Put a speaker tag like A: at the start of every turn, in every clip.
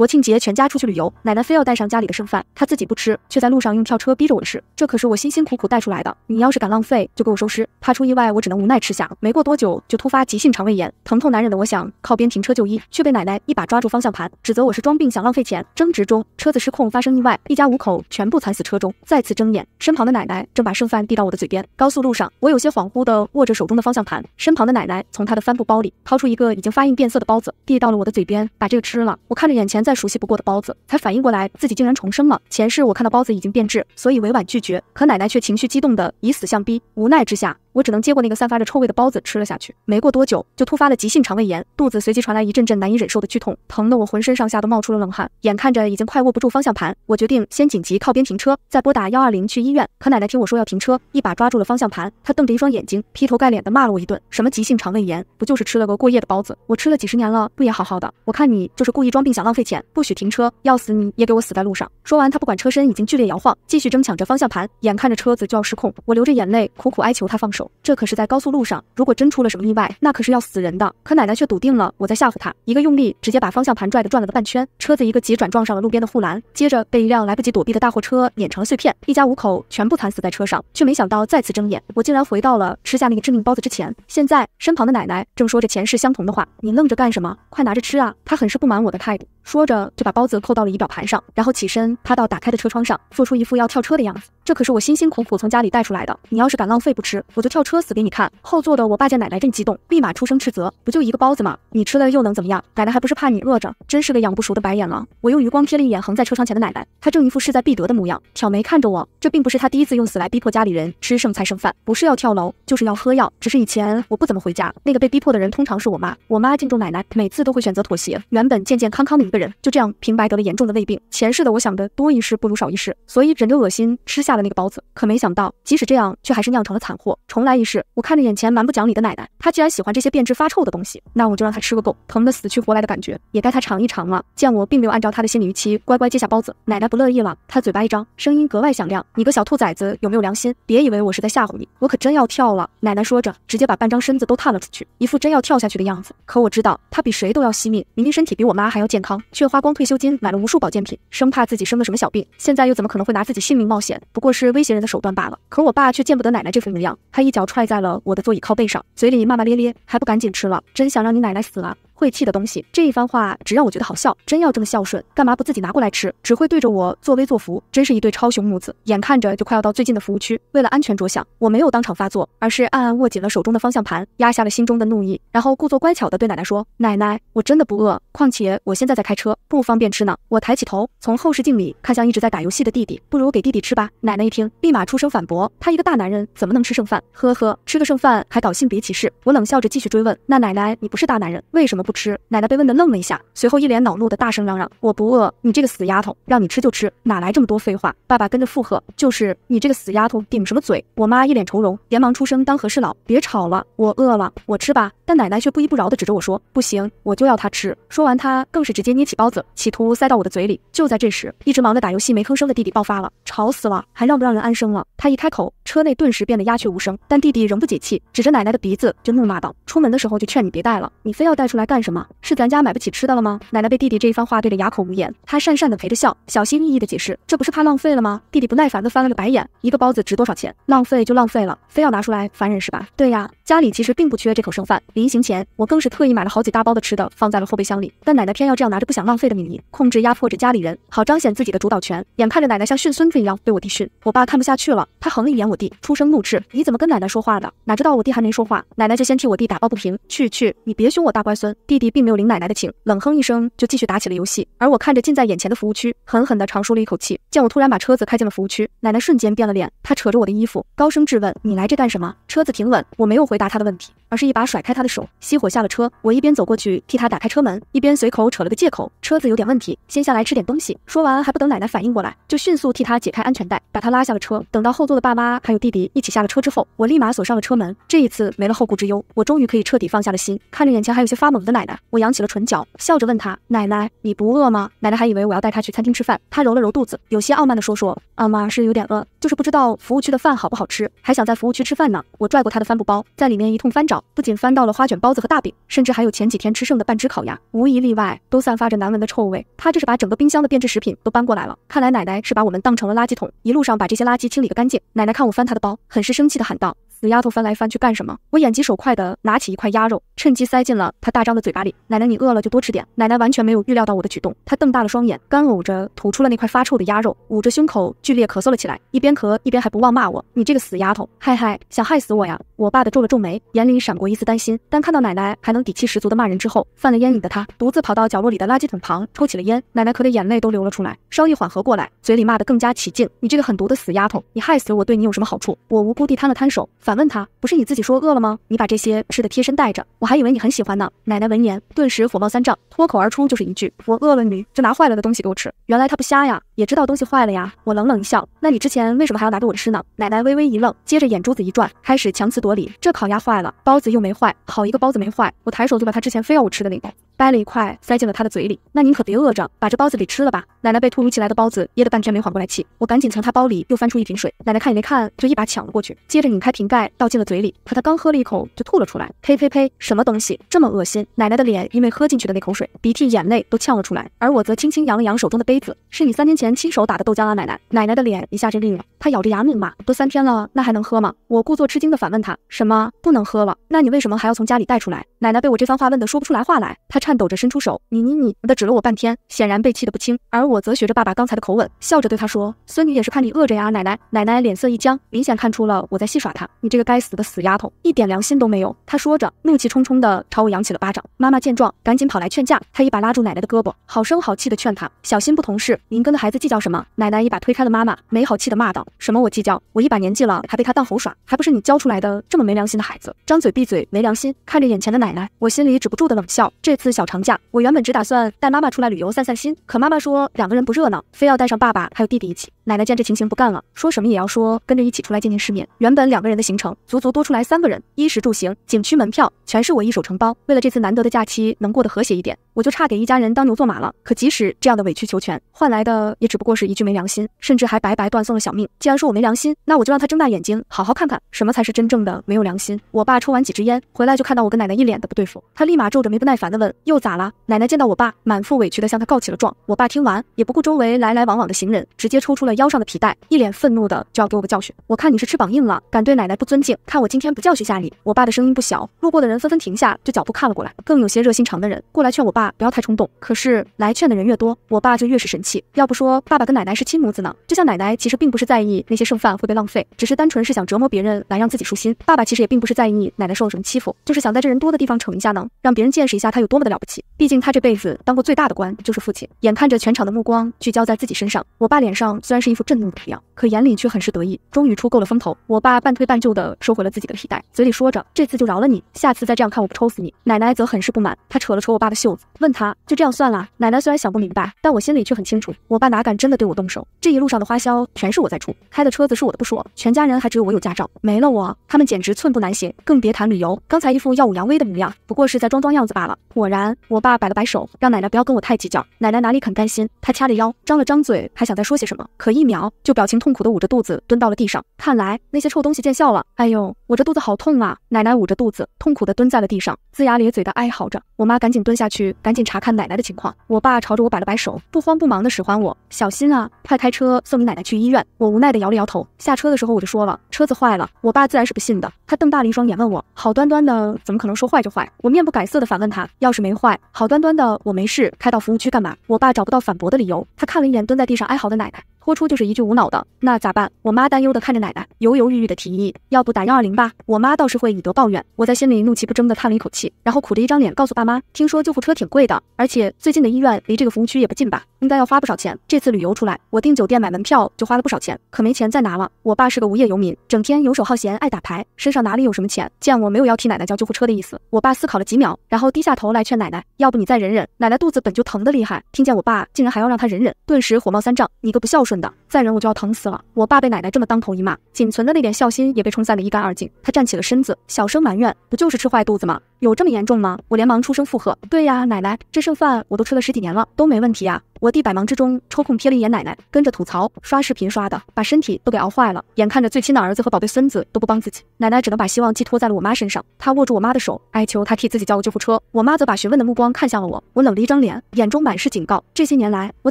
A: 国庆节全家出去旅游，奶奶非要带上家里的剩饭，她自己不吃，却在路上用跳车逼着我吃。这可是我辛辛苦苦带出来的，你要是敢浪费，就给我收尸。怕出意外，我只能无奈吃下。没过多久，就突发急性肠胃炎，疼痛难忍的我，想靠边停车就医，却被奶奶一把抓住方向盘，指责我是装病想浪费钱。争执中，车子失控发生意外，一家五口全部惨死车中。再次睁眼，身旁的奶奶正把剩饭递到我的嘴边。高速路上，我有些恍惚的握着手中的方向盘，身旁的奶奶从她的帆布包里掏出一个已经发硬变色的包子，递到了我的嘴边，把这个吃了。我看着眼前在。再熟悉不过的包子，才反应过来自己竟然重生了。前世我看到包子已经变质，所以委婉拒绝，可奶奶却情绪激动的以死相逼，无奈之下。我只能接过那个散发着臭味的包子吃了下去。没过多久，就突发了急性肠胃炎，肚子随即传来一阵阵难以忍受的剧痛，疼得我浑身上下都冒出了冷汗。眼看着已经快握不住方向盘，我决定先紧急靠边停车，再拨打幺二零去医院。可奶奶听我说要停车，一把抓住了方向盘，她瞪着一双眼睛，劈头盖脸的骂了我一顿：“什么急性肠胃炎？不就是吃了个过夜的包子？我吃了几十年了，不也好好的？我看你就是故意装病想浪费钱，不许停车！要死你也给我死在路上！”说完，她不管车身已经剧烈摇晃，继续争抢着方向盘，眼看着车子就要失控，我流着眼泪苦苦哀求她放手。这可是在高速路上，如果真出了什么意外，那可是要死人的。可奶奶却笃定了我在吓唬她，一个用力，直接把方向盘拽的转了个半圈，车子一个急转撞上了路边的护栏，接着被一辆来不及躲避的大货车碾成了碎片，一家五口全部惨死在车上。却没想到再次睁眼，我竟然回到了吃下那个致命包子之前。现在身旁的奶奶正说着前世相同的话，你愣着干什么？快拿着吃啊！她很是不满我的态度，说着就把包子扣到了仪表盘上，然后起身趴到打开的车窗上，做出一副要跳车的样子。这可是我辛辛苦苦从家里带出来的，你要是敢浪费不吃，我就跳车死给你看！后座的我爸见奶奶这么激动，立马出声斥责：“不就一个包子吗？你吃了又能怎么样？奶奶还不是怕你饿着？真是个养不熟的白眼狼！”我用余光瞥了一眼横在车窗前的奶奶，她正一副势在必得的模样，挑眉看着我。这并不是她第一次用死来逼迫家里人吃剩菜剩饭，不是要跳楼，就是要喝药。只是以前我不怎么回家，那个被逼迫的人通常是我妈。我妈敬重奶奶，每次都会选择妥协。原本健健康康的一个人，就这样平白得了严重的胃病。前世的我想的多一事不如少一事，所以忍着恶心吃下。了。那个包子，可没想到，即使这样，却还是酿成了惨祸。重来一世，我看着眼前蛮不讲理的奶奶，她既然喜欢这些变质发臭的东西，那我就让她吃个够。疼得死去活来的感觉，也该她尝一尝了。见我并没有按照她的心理预期乖乖接下包子，奶奶不乐意了。她嘴巴一张，声音格外响亮：“你个小兔崽子，有没有良心？别以为我是在吓唬你，我可真要跳了！”奶奶说着，直接把半张身子都探了出去，一副真要跳下去的样子。可我知道，她比谁都要惜命。明明身体比我妈还要健康，却花光退休金买了无数保健品，生怕自己生了什么小病。现在又怎么可能会拿自己性命冒险？不。不过是威胁人的手段罢了。可我爸却见不得奶奶这副模样，他一脚踹在了我的座椅靠背上，嘴里骂骂咧咧，还不赶紧吃了！真想让你奶奶死了。晦气的东西，这一番话只让我觉得好笑。真要这么孝顺，干嘛不自己拿过来吃？只会对着我作威作福，真是一对超雄母子。眼看着就快要到最近的服务区，为了安全着想，我没有当场发作，而是暗暗握紧了手中的方向盘，压下了心中的怒意，然后故作乖巧地对奶奶说：“奶奶，我真的不饿，况且我现在在开车，不方便吃呢。”我抬起头，从后视镜里看向一直在打游戏的弟弟，不如给弟弟吃吧。奶奶一听，立马出声反驳：“他一个大男人怎么能吃剩饭？”呵呵，吃个剩饭还搞性别歧视？我冷笑着继续追问：“那奶奶，你不是大男人，为什么不？”不吃！奶奶被问的愣了一下，随后一脸恼怒的大声嚷嚷：“我不饿，你这个死丫头，让你吃就吃，哪来这么多废话？”爸爸跟着附和：“就是，你这个死丫头，顶什么嘴？”我妈一脸愁容，连忙出声当和事佬：“别吵了，我饿了，我吃吧。”但奶奶却不依不饶的指着我说：“不行，我就要他吃。”说完，她更是直接捏起包子，企图塞到我的嘴里。就在这时，一直忙着打游戏没吭声的弟弟爆发了：“吵死了，还让不让人安生了？”他一开口，车内顿时变得鸦雀无声。但弟弟仍不解气，指着奶奶的鼻子就怒骂道：“出门的时候就劝你别带了，你非要带出来干？”什么是咱家买不起吃的了吗？奶奶被弟弟这一番话怼得哑口无言，她讪讪的陪着笑，小心翼翼的解释：“这不是怕浪费了吗？”弟弟不耐烦的翻了个白眼：“一个包子值多少钱？浪费就浪费了，非要拿出来烦人是吧？”“对呀，家里其实并不缺这口剩饭。”临行前，我更是特意买了好几大包的吃的放在了后备箱里，但奶奶偏要这样拿着不想浪费的名义，控制压迫着家里人，好彰显自己的主导权。眼看着奶奶像训孙子一样被我弟训，我爸看不下去了，他横了一眼我弟，出声怒斥：“你怎么跟奶奶说话的？”哪知道我弟还没说话，奶奶就先替我弟打抱不平：“去去，你别凶我大乖孙。”弟弟并没有领奶奶的情，冷哼一声就继续打起了游戏。而我看着近在眼前的服务区，狠狠地长舒了一口气。见我突然把车子开进了服务区，奶奶瞬间变了脸，她扯着我的衣服，高声质问：“你来这干什么？”车子停稳，我没有回答她的问题，而是一把甩开她的手，熄火下了车。我一边走过去替她打开车门，一边随口扯了个借口：“车子有点问题，先下来吃点东西。”说完还不等奶奶反应过来，就迅速替她解开安全带，把她拉下了车。等到后座的爸妈还有弟弟一起下了车之后，我立马锁上了车门。这一次没了后顾之忧，我终于可以彻底放下了心，看着眼前还有些发懵的奶。奶奶，我扬起了唇角，笑着问她：“奶奶，你不饿吗？”奶奶还以为我要带她去餐厅吃饭，她揉了揉肚子，有些傲慢地说：“说阿妈是有点饿，就是不知道服务区的饭好不好吃，还想在服务区吃饭呢。”我拽过她的帆布包，在里面一通翻找，不仅翻到了花卷包子和大饼，甚至还有前几天吃剩的半只烤鸭，无一例外都散发着难闻的臭味。她这是把整个冰箱的变质食品都搬过来了，看来奶奶是把我们当成了垃圾桶，一路上把这些垃圾清理个干净。奶奶看我翻她的包，很是生气地喊道。死丫头翻来翻去干什么？我眼疾手快的拿起一块鸭肉，趁机塞进了她大张的嘴巴里。奶奶，你饿了就多吃点。奶奶完全没有预料到我的举动，她瞪大了双眼，干呕着吐出了那块发臭的鸭肉，捂着胸口剧烈咳嗽了起来，一边咳一边还不忘骂我：“你这个死丫头，嗨嗨，想害死我呀！”我爸的皱了皱眉，眼里闪过一丝担心，但看到奶奶还能底气十足的骂人之后，犯了烟瘾的他独自跑到角落里的垃圾桶旁抽起了烟。奶奶咳得眼泪都流了出来，稍一缓和过来，嘴里骂得更加起劲：“你这个狠毒的死丫头，你害死我对你有什么好处？”我无辜地摊了摊手。反问他，不是你自己说饿了吗？你把这些吃的贴身带着，我还以为你很喜欢呢。奶奶闻言顿时火冒三丈，脱口而出就是一句：“我饿了，你就拿坏了的东西给我吃。”原来他不瞎呀，也知道东西坏了呀。我冷冷一笑，那你之前为什么还要拿给我吃呢？奶奶微微一愣，接着眼珠子一转，开始强词夺理：“这烤鸭坏了，包子又没坏，好一个包子没坏。”我抬手就把他之前非要我吃的那个。掰了一块塞进了他的嘴里，那您可别饿着，把这包子给吃了吧。奶奶被突如其来的包子噎得半天没缓过来气，我赶紧从他包里又翻出一瓶水，奶奶看也没看就一把抢了过去，接着拧开瓶盖倒进了嘴里。可他刚喝了一口就吐了出来，呸呸呸，什么东西这么恶心！奶奶的脸因为喝进去的那口水，鼻涕眼泪都呛了出来，而我则轻轻扬了扬手中的杯子，是你三天前亲手打的豆浆啊，奶奶。奶奶的脸一下就绿了，她咬着牙怒骂：都三天了，那还能喝吗？我故作吃惊的反问他：什么不能喝了？那你为什么还要从家里带出来？奶奶被我这番话问得说不出来话来，她颤抖着伸出手，你你你地指了我半天，显然被气得不轻。而我则学着爸爸刚才的口吻，笑着对她说：“孙女也是怕你饿着呀，奶奶。”奶奶脸色一僵，明显看出了我在戏耍她。你这个该死的死丫头，一点良心都没有！她说着，怒气冲冲地朝我扬起了巴掌。妈妈见状，赶紧跑来劝架，她一把拉住奶奶的胳膊，好声好气地劝她：“小心不同事，您跟个孩子计较什么？”奶奶一把推开了妈妈，没好气地骂道：“什么我计较？我一把年纪了，还被他当猴耍，还不是你教出来的这么没良心的孩子？张嘴闭嘴没良心！看着眼前的奶。”奶奶，我心里止不住的冷笑。这次小长假，我原本只打算带妈妈出来旅游散散心，可妈妈说两个人不热闹，非要带上爸爸还有弟弟一起。奶奶见这情形不干了，说什么也要说跟着一起出来见见世面。原本两个人的行程，足足多出来三个人，衣食住行、景区门票全是我一手承包。为了这次难得的假期能过得和谐一点，我就差给一家人当牛做马了。可即使这样的委曲求全，换来的也只不过是一句没良心，甚至还白白断送了小命。既然说我没良心，那我就让他睁大眼睛好好看看什么才是真正的没有良心。我爸抽完几支烟回来，就看到我跟奶奶一脸。的不对付，他立马皱着眉，不耐烦地问：“又咋了？”奶奶见到我爸，满腹委屈地向他告起了状。我爸听完，也不顾周围来来往往的行人，直接抽出了腰上的皮带，一脸愤怒的就要给我个教训。我看你是翅膀硬了，敢对奶奶不尊敬，看我今天不教训下你！我爸的声音不小，路过的人纷纷停下，就脚步看了过来。更有些热心肠的人过来劝我爸不要太冲动。可是来劝的人越多，我爸就越是神气。要不说爸爸跟奶奶是亲母子呢？就像奶奶其实并不是在意那些剩饭会被浪费，只是单纯是想折磨别人来让自己舒心。爸爸其实也并不是在意奶奶受了什么欺负，就是想在这人多的地。方。放逞一下呢，让别人见识一下他有多么的了不起。毕竟他这辈子当过最大的官就是父亲。眼看着全场的目光聚焦在自己身上，我爸脸上虽然是一副震怒的模样，可眼里却很是得意，终于出够了风头。我爸半推半就的收回了自己的皮带，嘴里说着：“这次就饶了你，下次再这样看我不抽死你。”奶奶则很是不满，她扯了扯我爸的袖子，问他：“就这样算了？”奶奶虽然想不明白，但我心里却很清楚，我爸哪敢真的对我动手。这一路上的花销全是我在出，开的车子是我的不说，全家人还只有我有驾照，没了我他们简直寸步难行，更别谈旅游。刚才一副耀武扬威的模。样。不过是在装装样子罢了。果然，我爸摆了摆手，让奶奶不要跟我太计较。奶奶哪里肯甘心，她掐着腰，张了张嘴，还想再说些什么，可一秒就表情痛苦的捂着肚子蹲到了地上。看来那些臭东西见笑了。哎呦，我这肚子好痛啊！奶奶捂着肚子，痛苦的蹲在了地上，龇牙咧嘴的哀嚎着。我妈赶紧蹲下去，赶紧查看奶奶的情况。我爸朝着我摆了摆手，不慌不忙的使唤我：“小心啊，快开车送你奶奶去医院。”我无奈的摇了摇头。下车的时候我就说了车子坏了，我爸自然是不信的。他瞪大了一双眼问我：“好端端的，怎么可能说坏就？”坏！我面不改色的反问他：“要是没坏，好端端的我没事，开到服务区干嘛？”我爸找不到反驳的理由，他看了一眼蹲在地上哀嚎的奶奶。拖出就是一句无脑的，那咋办？我妈担忧的看着奶奶，犹犹豫豫的提议，要不打幺二零吧？我妈倒是会以德报怨，我在心里怒气不争的叹了一口气，然后苦着一张脸告诉爸妈，听说救护车挺贵的，而且最近的医院离这个服务区也不近吧，应该要花不少钱。这次旅游出来，我订酒店买门票就花了不少钱，可没钱再拿了。我爸是个无业游民，整天游手好闲，爱打牌，身上哪里有什么钱？见我没有要替奶奶叫救护车的意思，我爸思考了几秒，然后低下头来劝奶奶，要不你再忍忍。奶奶肚子本就疼的厉害，听见我爸竟然还要让她忍忍，顿时火冒三丈，你个不孝顺！顺的，再忍我就要疼死了。我爸被奶奶这么当头一骂，仅存的那点孝心也被冲散的一干二净。他站起了身子，小声埋怨：“不就是吃坏肚子吗？”有这么严重吗？我连忙出声附和。对呀，奶奶，这剩饭我都吃了十几年了，都没问题呀。我弟百忙之中抽空瞥了一眼奶奶，跟着吐槽：刷视频刷的，把身体都给熬坏了。眼看着最亲的儿子和宝贝孙子都不帮自己，奶奶只能把希望寄托在了我妈身上。她握住我妈的手，哀求她替自己叫个救护车。我妈则把询问的目光看向了我，我冷着一张脸，眼中满是警告。这些年来，我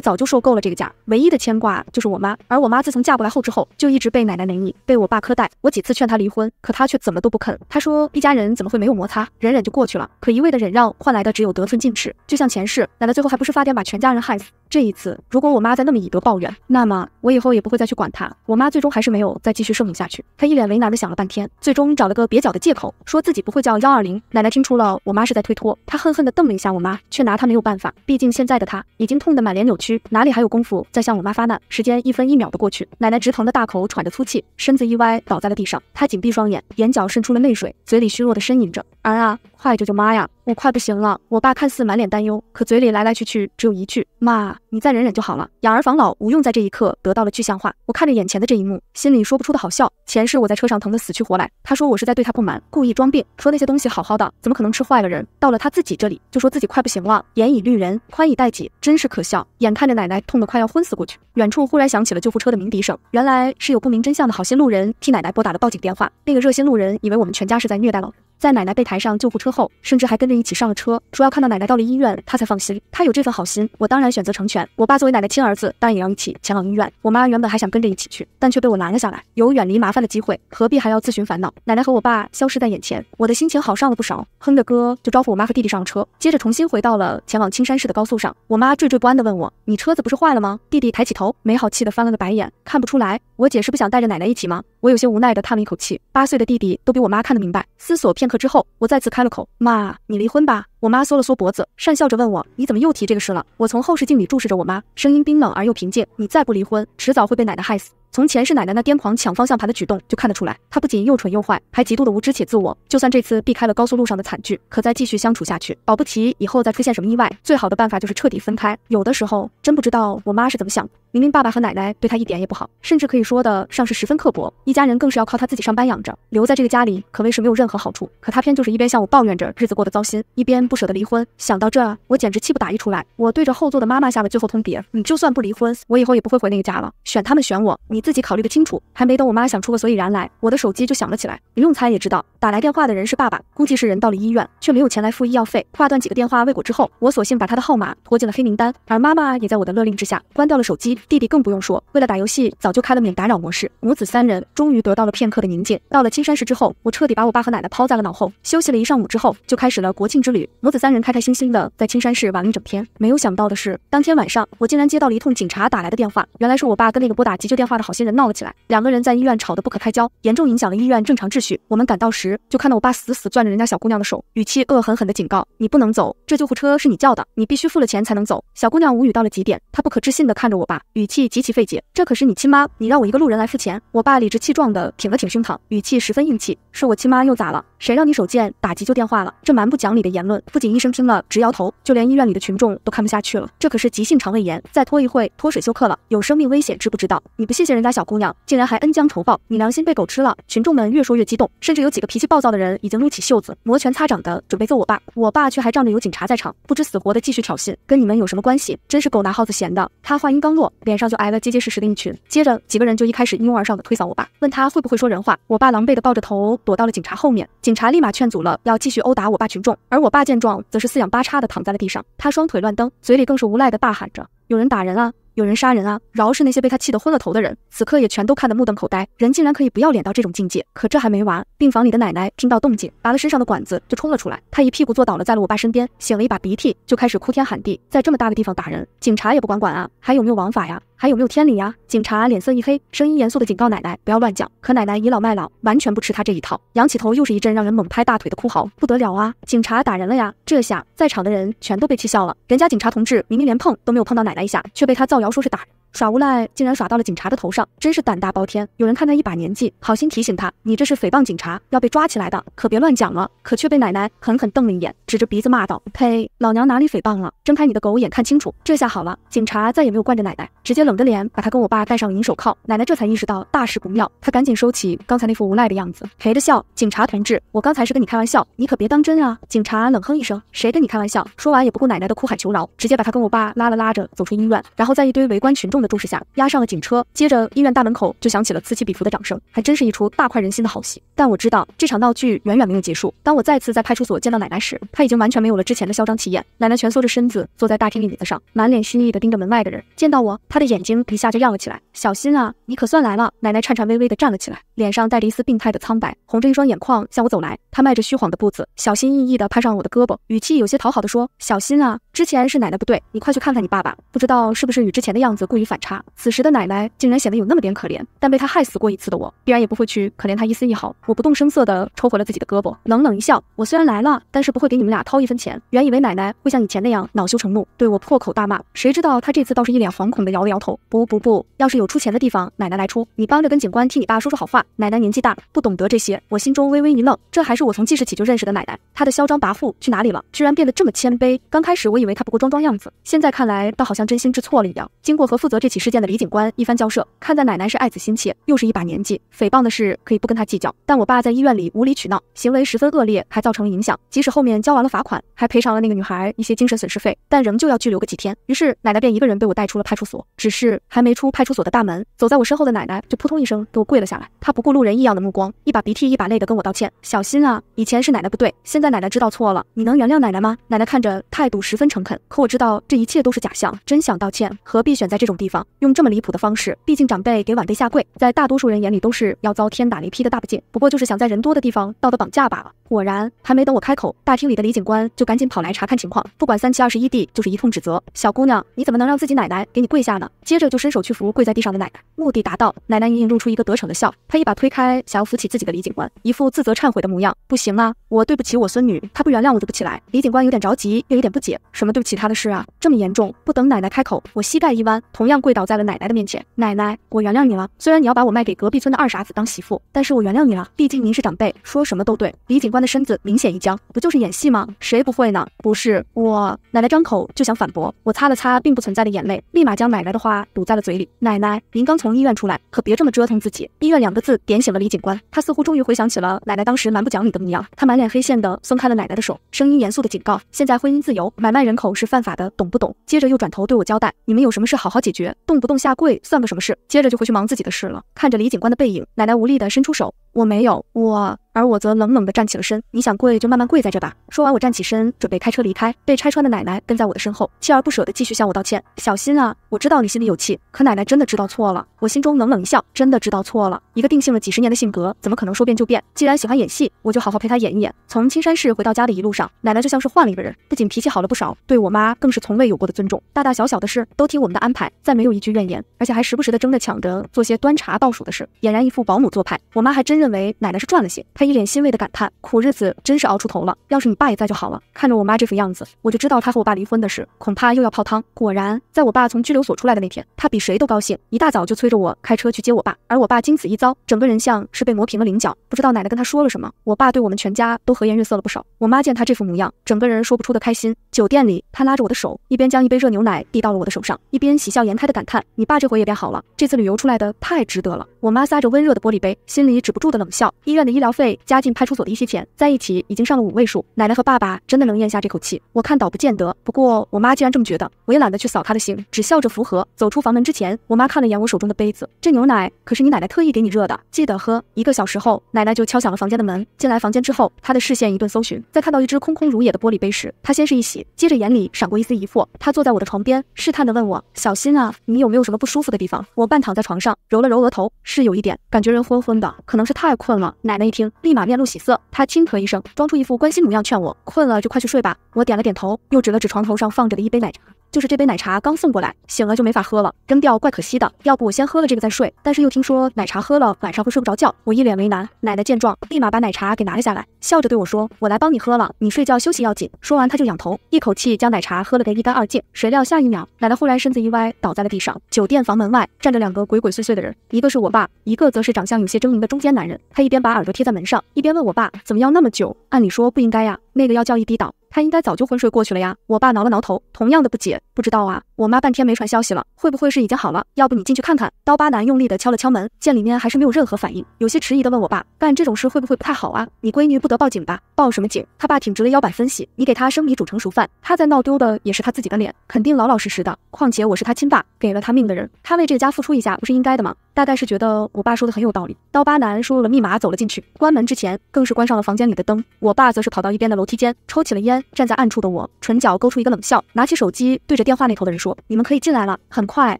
A: 早就受够了这个家，唯一的牵挂就是我妈。而我妈自从嫁过来后之后，就一直被奶奶冷饮，被我爸苛待。我几次劝她离婚，可她却怎么都不肯。她说一家人怎么会没有摩擦？忍忍。就过去了，可一味的忍让换来的只有得寸进尺。就像前世，奶奶最后还不是发癫把全家人害死？这一次，如果我妈再那么以德报怨，那么我以后也不会再去管她。我妈最终还是没有再继续顺从下去。她一脸为难的想了半天，最终找了个蹩脚的借口，说自己不会叫幺二零。奶奶听出了我妈是在推脱，她恨恨的瞪了一下我妈，却拿她没有办法。毕竟现在的她已经痛得满脸扭曲，哪里还有功夫再向我妈发难？时间一分一秒的过去，奶奶直疼的大口喘着粗气，身子一歪倒在了地上。她紧闭双眼，眼角渗出了泪水，嘴里虚弱的呻吟着。儿啊，快救救妈呀！我快不行了。我爸看似满脸担忧，可嘴里来来去去只有一句：“妈，你再忍忍就好了。”养儿防老，无用，在这一刻得到了具象化。我看着眼前的这一幕，心里说不出的好笑。前世我在车上疼得死去活来，他说我是在对他不满，故意装病，说那些东西好好的，怎么可能吃坏了人？到了他自己这里，就说自己快不行了。严以律人，宽以待己，真是可笑。眼看着奶奶痛得快要昏死过去，远处忽然响起了救护车的鸣笛声。原来是有不明真相的好心路人替奶奶拨打了报警电话。那个热心路人以为我们全家是在虐待老人。在奶奶被抬上救护车后，甚至还跟着一起上了车，说要看到奶奶到了医院，他才放心。他有这份好心，我当然选择成全。我爸作为奶奶亲儿子，当然也要一起前往医院。我妈原本还想跟着一起去，但却被我拦了下来。有远离麻烦的机会，何必还要自寻烦恼？奶奶和我爸消失在眼前，我的心情好上了不少。哼着歌就招呼我妈和弟弟上了车，接着重新回到了前往青山市的高速上。我妈惴惴不安地问我：“你车子不是坏了吗？”弟弟抬起头，没好气地翻了个白眼，看不出来，我姐是不想带着奶奶一起吗？我有些无奈地叹了一口气。八岁的弟弟都比我妈看得明白，思索片刻。可之后，我再次开了口：“妈，你离婚吧。”我妈缩了缩脖子，讪笑着问我：“你怎么又提这个事了？”我从后视镜里注视着我妈，声音冰冷而又平静：“你再不离婚，迟早会被奶奶害死。”从前世奶奶那癫狂抢方向盘的举动就看得出来，她不仅又蠢又坏，还极度的无知且自我。就算这次避开了高速路上的惨剧，可再继续相处下去，保不齐以后再出现什么意外。最好的办法就是彻底分开。有的时候真不知道我妈是怎么想的，明明爸爸和奶奶对她一点也不好，甚至可以说的上是十分刻薄，一家人更是要靠她自己上班养着，留在这个家里可谓是没有任何好处。可她偏就是一边向我抱怨着日子过得糟心，一边不舍得离婚。想到这，我简直气不打一处来。我对着后座的妈妈下了最后通牒：你就算不离婚，我以后也不会回那个家了。选他们选我你。你自己考虑的清楚，还没等我妈想出个所以然来，我的手机就响了起来。不用猜也知道，打来电话的人是爸爸，估计是人到了医院，却没有前来付医药费。挂断几个电话未果之后，我索性把他的号码拖进了黑名单。而妈妈也在我的勒令之下关掉了手机，弟弟更不用说，为了打游戏早就开了免打扰模式。母子三人终于得到了片刻的宁静。到了青山市之后，我彻底把我爸和奶奶抛在了脑后。休息了一上午之后，就开始了国庆之旅。母子三人开开心心的在青山市玩了一整天。没有想到的是，当天晚上我竟然接到了一通警察打来的电话。原来是我爸跟那个拨打急救电话的好心人闹了起来，两个人在医院吵得不可开交，严重影响了医院正常秩序。我们赶到时，就看到我爸死死攥着人家小姑娘的手，语气恶狠狠地警告：“你不能走，这救护车是你叫的，你必须付了钱才能走。”小姑娘无语到了极点，她不可置信地看着我爸，语气极其费解：“这可是你亲妈，你让我一个路人来付钱？”我爸理直气壮地挺了挺胸膛，语气十分硬气：“是我亲妈又咋了？”谁让你手贱打急救电话了？这蛮不讲理的言论，不仅医生听了直摇头，就连医院里的群众都看不下去了。这可是急性肠胃炎，再拖一会脱水休克了，有生命危险，知不知道？你不谢谢人家小姑娘，竟然还恩将仇报，你良心被狗吃了！群众们越说越激动，甚至有几个脾气暴躁的人已经撸起袖子，摩拳擦掌的准备揍我爸。我爸却还仗着有警察在场，不知死活的继续挑衅，跟你们有什么关系？真是狗拿耗子闲的。他话音刚落，脸上就挨了结结实实的一拳，接着几个人就一开始一拥而上的推搡我爸，问他会不会说人话。我爸狼狈的抱着头躲到了警察后面。警察立马劝阻了，要继续殴打我爸群众。而我爸见状，则是四仰八叉的躺在了地上，他双腿乱蹬，嘴里更是无赖的大喊着：“有人打人啊！有人杀人啊！”饶是那些被他气得昏了头的人，此刻也全都看得目瞪口呆，人竟然可以不要脸到这种境界。可这还没完，病房里的奶奶听到动静，拔了身上的管子就冲了出来，她一屁股坐倒了在了我爸身边，擤了一把鼻涕，就开始哭天喊地，在这么大个地方打人，警察也不管管啊？还有没有王法呀？还有没有天理呀！警察脸色一黑，声音严肃的警告奶奶不要乱讲。可奶奶倚老卖老，完全不吃他这一套，仰起头又是一阵让人猛拍大腿的哭嚎，不得了啊！警察打人了呀！这下在场的人全都被气笑了。人家警察同志明明连碰都没有碰到奶奶一下，却被他造谣说是打人。耍无赖竟然耍到了警察的头上，真是胆大包天！有人看他一把年纪，好心提醒他：“你这是诽谤警察，要被抓起来的，可别乱讲了。”可却被奶奶狠狠瞪了一眼，指着鼻子骂道：“呸！老娘哪里诽谤了？睁开你的狗眼看清楚！”这下好了，警察再也没有惯着奶奶，直接冷着脸把他跟我爸戴上银手铐。奶奶这才意识到大事不妙，她赶紧收起刚才那副无赖的样子，陪着笑：“警察同志，我刚才是跟你开玩笑，你可别当真啊！”警察冷哼一声：“谁跟你开玩笑？”说完也不顾奶奶的哭喊求饶，直接把他跟我爸拉了拉着走出医院，然后在一堆围观群众。的注视下，押上了警车。接着，医院大门口就响起了此起彼伏的掌声，还真是一出大快人心的好戏。但我知道，这场闹剧远远没有结束。当我再次在派出所见到奶奶时，她已经完全没有了之前的嚣张气焰。奶奶蜷缩着身子坐在大厅的椅子上，满脸虚意的盯着门外的人。见到我，她的眼睛一下就亮了起来：“小心啊，你可算来了！”奶奶颤颤巍巍的站了起来，脸上带着一丝病态的苍白，红着一双眼眶向我走来。她迈着虚晃的步子，小心翼翼的攀上我的胳膊，语气有些讨好的说：“小心啊，之前是奶奶不对，你快去看看你爸爸，不知道是不是与之前的样子过于……”反差，此时的奶奶竟然显得有那么点可怜，但被他害死过一次的我，必然也不会去可怜他一丝一毫。我不动声色地抽回了自己的胳膊，冷冷一笑。我虽然来了，但是不会给你们俩掏一分钱。原以为奶奶会像以前那样恼羞成怒，对我破口大骂，谁知道她这次倒是一脸惶恐的摇了摇头。不不不，要是有出钱的地方，奶奶来出，你帮着跟警官替你爸说说好话。奶奶年纪大，不懂得这些。我心中微微一愣，这还是我从记事起就认识的奶奶，她的嚣张跋扈去哪里了？居然变得这么谦卑。刚开始我以为她不过装装样子，现在看来倒好像真心知错了一样。经过和负责。这起事件的李警官一番交涉，看在奶奶是爱子心切，又是一把年纪，诽谤的事可以不跟他计较。但我爸在医院里无理取闹，行为十分恶劣，还造成了影响。即使后面交完了罚款，还赔偿了那个女孩一些精神损失费，但仍旧要拘留个几天。于是奶奶便一个人被我带出了派出所。只是还没出派出所的大门，走在我身后的奶奶就扑通一声给我跪了下来。她不顾路人异样的目光，一把鼻涕一把泪的跟我道歉：“小心啊，以前是奶奶不对，现在奶奶知道错了，你能原谅奶奶吗？”奶奶看着态度十分诚恳，可我知道这一切都是假象。真想道歉，何必选在这种地。用这么离谱的方式，毕竟长辈给晚辈下跪，在大多数人眼里都是要遭天打雷劈的大不敬。不过就是想在人多的地方道德绑架罢了。果然，还没等我开口，大厅里的李警官就赶紧跑来查看情况，不管三七二十一地就是一通指责：“小姑娘，你怎么能让自己奶奶给你跪下呢？”接着就伸手去扶跪在地上的奶奶，目的达到，奶奶隐隐露出一个得逞的笑。她一把推开想要扶起自己的李警官，一副自责忏悔的模样。不行啊，我对不起我孙女，她不原谅我就不起来。李警官有点着急，又有点不解，什么对不起她的事啊？这么严重？不等奶奶开口，我膝盖一弯，同样。跪倒在了奶奶的面前，奶奶，我原谅你了。虽然你要把我卖给隔壁村的二傻子当媳妇，但是我原谅你了。毕竟您是长辈，说什么都对。李警官的身子明显一僵，不就是演戏吗？谁不会呢？不是我，奶奶张口就想反驳，我擦了擦并不存在的眼泪，立马将奶奶的话堵在了嘴里。奶奶，您刚从医院出来，可别这么折腾自己。医院两个字点醒了李警官，他似乎终于回想起了奶奶当时蛮不讲理的模样。他满脸黑线的松开了奶奶的手，声音严肃的警告：现在婚姻自由，买卖人口是犯法的，懂不懂？接着又转头对我交代：你们有什么事好好解决。动不动下跪算个什么事？接着就回去忙自己的事了。看着李警官的背影，奶奶无力地伸出手。我没有我，而我则冷冷地站起了身。你想跪就慢慢跪在这吧。说完，我站起身，准备开车离开。被拆穿的奶奶跟在我的身后，锲而不舍地继续向我道歉。小心啊！我知道你心里有气，可奶奶真的知道错了。我心中冷冷一笑，真的知道错了。一个定性了几十年的性格，怎么可能说变就变？既然喜欢演戏，我就好好陪她演一演。从青山市回到家的一路上，奶奶就像是换了一个人，不仅脾气好了不少，对我妈更是从未有过的尊重。大大小小的事都听我们的安排，再没有一句怨言，而且还时不时地争着抢着做些端茶倒数的事，俨然一副保姆做派。我妈还真。认为奶奶是赚了些，她一脸欣慰的感叹：“苦日子真是熬出头了。要是你爸也在就好了。”看着我妈这副样子，我就知道她和我爸离婚的事恐怕又要泡汤。果然，在我爸从拘留所出来的那天，她比谁都高兴，一大早就催着我开车去接我爸。而我爸经此一遭，整个人像是被磨平了棱角。不知道奶奶跟他说了什么，我爸对我们全家都和颜悦色了不少。我妈见他这副模样，整个人说不出的开心。酒店里，他拉着我的手，一边将一杯热牛奶递到了我的手上，一边喜笑颜开的感叹：“你爸这回也变好了，这次旅游出来的太值得了。”我妈撒着温热的玻璃杯，心里止不住。的冷笑，医院的医疗费加进派出所的一些钱，在一起已经上了五位数。奶奶和爸爸真的能咽下这口气？我看倒不见得。不过我妈既然这么觉得，我也懒得去扫她的兴，只笑着附和。走出房门之前，我妈看了眼我手中的杯子，这牛奶可是你奶奶特意给你热的，记得喝。一个小时后，奶奶就敲响了房间的门。进来房间之后，她的视线一顿搜寻，在看到一只空空如也的玻璃杯时，她先是一喜，接着眼里闪过一丝疑惑。她坐在我的床边，试探地问我：“小新啊，你有没有什么不舒服的地方？”我半躺在床上，揉了揉额头，是有一点感觉人昏昏的，可能是。太困了，奶奶一听，立马面露喜色。她轻咳一声，装出一副关心模样，劝我：“困了就快去睡吧。”我点了点头，又指了指床头上放着的一杯奶茶。就是这杯奶茶刚送过来，醒了就没法喝了，扔掉怪可惜的。要不我先喝了这个再睡，但是又听说奶茶喝了晚上会睡不着觉，我一脸为难。奶奶见状，立马把奶茶给拿了下来，笑着对我说：“我来帮你喝了，你睡觉休息要紧。”说完，她就仰头一口气将奶茶喝了个一干二净。谁料下一秒，奶奶忽然身子一歪，倒在了地上。酒店房门外站着两个鬼鬼祟祟的人，一个是我爸，一个则是长相有些狰狞的中间男人。他一边把耳朵贴在门上，一边问我爸怎么要那么久，按理说不应该呀，那个要叫一滴倒。他应该早就昏睡过去了呀！我爸挠了挠头，同样的不解。不知道啊，我妈半天没传消息了，会不会是已经好了？要不你进去看看。刀疤男用力的敲了敲门，见里面还是没有任何反应，有些迟疑的问我爸，干这种事会不会不太好啊？你闺女不得报警吧？报什么警？他爸挺直了腰板分析，你给他生米煮成熟饭，他再闹丢的也是他自己的脸，肯定老老实实的。况且我是他亲爸，给了他命的人，他为这个家付出一下不是应该的吗？大概是觉得我爸说的很有道理，刀疤男输入了密码走了进去，关门之前更是关上了房间里的灯。我爸则是跑到一边的楼梯间抽起了烟，站在暗处的我唇角勾出一个冷笑，拿起手机对着电。电话那头的人说：“你们可以进来了。”很快，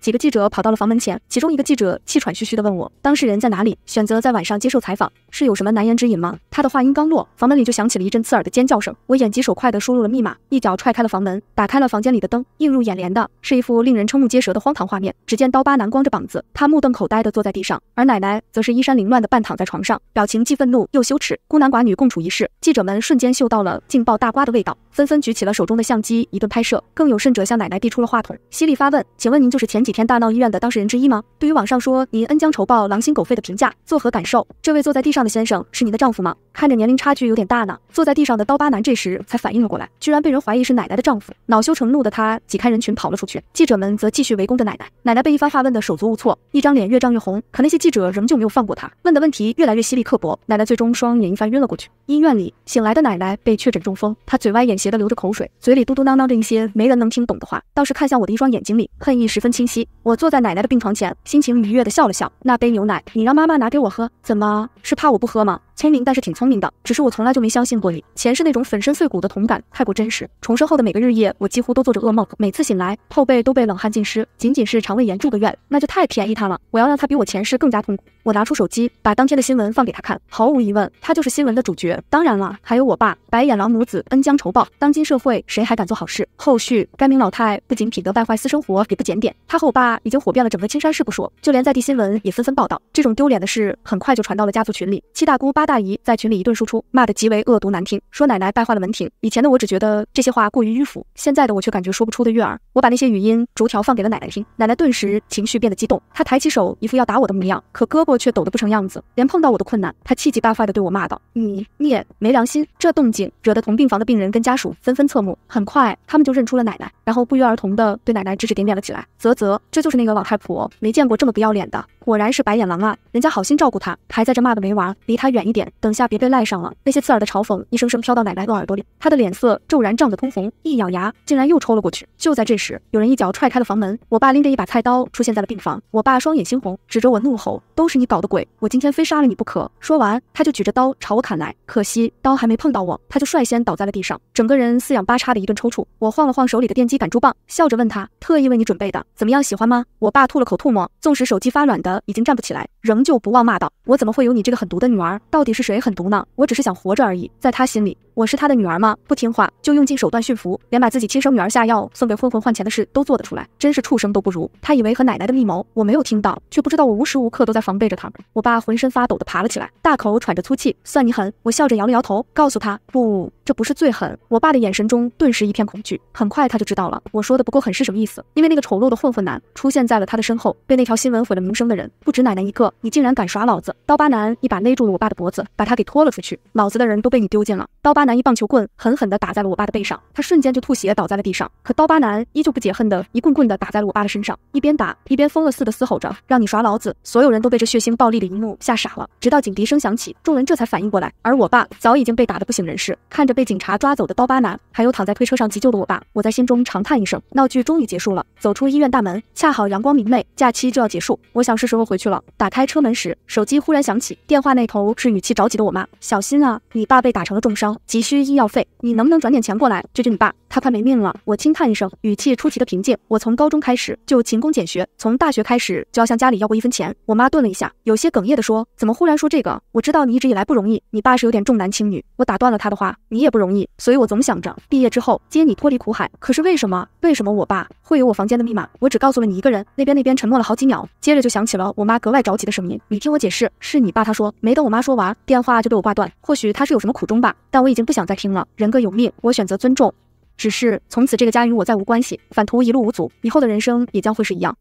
A: 几个记者跑到了房门前。其中一个记者气喘吁吁地问我：“当事人在哪里？”选择在晚上接受采访，是有什么难言之隐吗？”他的话音刚落，房门里就响起了一阵刺耳的尖叫声。我眼疾手快地输入了密码，一脚踹开了房门，打开了房间里的灯。映入眼帘的是一幅令人瞠目结舌的荒唐画面：只见刀疤男光着膀子，他目瞪口呆地坐在地上，而奶奶则是衣衫凌乱地半躺在床上，表情既愤怒又羞耻。孤男寡女共处一室，记者们瞬间嗅到了劲爆大瓜的味道，纷纷举起了手中的相机，一顿拍摄。更有甚者，向奶奶递出了话筒，犀利发问：“请问您就是前几天大闹医院的当事人之一吗？对于网上说您恩将仇报、狼心狗肺的评价，作何感受？这位坐在地上的先生是您的丈夫吗？”看着年龄差距有点大呢，坐在地上的刀疤男这时才反应了过来，居然被人怀疑是奶奶的丈夫。恼羞成怒的他挤开人群跑了出去，记者们则继续围攻着奶奶。奶奶被一番话问得手足无措，一张脸越涨越红。可那些记者仍旧没有放过他，问的问题越来越犀利刻薄。奶奶最终双眼一翻晕了过去。医院里醒来的奶奶被确诊中风，她嘴歪眼斜的流着口水，嘴里嘟嘟囔囔着一些没人能听懂的话，倒是看向我的一双眼睛里恨意十分清晰。我坐在奶奶的病床前，心情愉悦的笑了笑。那杯牛奶，你让妈妈拿给我喝，怎么是怕我不喝吗？聪明，但是挺聪明的。只是我从来就没相信过你。前世那种粉身碎骨的同感太过真实，重生后的每个日夜，我几乎都做着噩梦。每次醒来，后背都被冷汗浸湿。仅仅是肠胃炎住个院，那就太便宜他了。我要让他比我前世更加痛苦。我拿出手机，把当天的新闻放给他看。毫无疑问，他就是新闻的主角。当然了，还有我爸，白眼狼母子恩将仇报。当今社会，谁还敢做好事？后续，该名老太不仅品德败坏，私生活也不检点。她和我爸已经火遍了整个青山市，不说，就连在地新闻也纷纷报道。这种丢脸的事，很快就传到了家族群里。七大姑八。他大姨在群里一顿输出，骂得极为恶毒难听，说奶奶败坏了门庭。以前的我只觉得这些话过于迂腐，现在的我却感觉说不出的悦耳。我把那些语音逐条放给了奶奶听，奶奶顿时情绪变得激动，她抬起手，一副要打我的模样，可胳膊却抖得不成样子，连碰到我都困难。她气急败坏地对我骂道：“你孽，没良心！”这动静惹得同病房的病人跟家属纷纷侧目。很快，他们就认出了奶奶，然后不约而同地对奶奶指指点点了起来。啧啧，这就是那个老太婆，没见过这么不要脸的，果然是白眼狼啊！人家好心照顾她，还在这骂的没完，离她远一。点，等下别被赖上了。那些刺耳的嘲讽一声声飘到奶奶的耳朵里，她的脸色骤然涨得通红，一咬牙，竟然又抽了过去。就在这时，有人一脚踹开了房门，我爸拎着一把菜刀出现在了病房。我爸双眼猩红，指着我怒吼：“都是你搞的鬼，我今天非杀了你不可！”说完，他就举着刀朝我砍来。可惜刀还没碰到我，他就率先倒在了地上，整个人四仰八叉的一顿抽搐。我晃了晃手里的电击感珠棒，笑着问他：“特意为你准备的，怎么样，喜欢吗？”我爸吐了口唾沫，纵使手机发软的已经站不起来，仍旧不忘骂道：“我怎么会有你这个狠毒的女儿？”到。到底是谁狠毒呢？我只是想活着而已，在他心里。我是他的女儿吗？不听话就用尽手段驯服，连把自己亲生女儿下药送给混混换钱的事都做得出来，真是畜生都不如。他以为和奶奶的密谋，我没有听到，却不知道我无时无刻都在防备着他我爸浑身发抖地爬了起来，大口喘着粗气。算你狠！我笑着摇了摇头，告诉他不，这不是最狠。我爸的眼神中顿时一片恐惧，很快他就知道了我说的不够狠是什么意思。因为那个丑陋的混混男出现在了他的身后，被那条新闻毁了名声的人不止奶奶一个。你竟然敢耍老子！刀疤男一把勒住了我爸的脖子，把他给拖了出去。老子的人都被你丢尽了，刀疤。刀男一棒球棍狠狠地打在了我爸的背上，他瞬间就吐血倒在了地上。可刀疤男依旧不解恨的一棍棍的打在了我爸的身上，一边打一边疯了似的嘶吼着：“让你耍老子！”所有人都被这血腥暴力的一幕吓傻了。直到警笛声响起，众人这才反应过来。而我爸早已经被打得不省人事。看着被警察抓走的刀疤男，还有躺在推车上急救的我爸，我在心中长叹一声：闹剧终于结束了。走出医院大门，恰好阳光明媚，假期就要结束，我想是时候回去了。打开车门时，手机忽然响起，电话那头是语气着急的我妈：“小心啊，你爸被打成了重伤。”急需医药费，你能不能转点钱过来救救你爸？他快没命了。我轻叹一声，语气出奇的平静。我从高中开始就勤工俭学，从大学开始就要向家里要过一分钱。我妈顿了一下，有些哽咽地说：“怎么忽然说这个？我知道你一直以来不容易，你爸是有点重男轻女。”我打断了他的话：“你也不容易，所以我总想着毕业之后接你脱离苦海。可是为什么？为什么我爸会有我房间的密码？我只告诉了你一个人。”那边那边沉默了好几秒，接着就想起了我妈格外着急的声音：“你听我解释，是你爸。”他说没等我妈说完，电话就被我挂断。或许他是有什么苦衷吧，但我已经。不想再听了，人各有命，我选择尊重。只是从此这个家与我再无关系，返途一路无阻，以后的人生也将会是一样。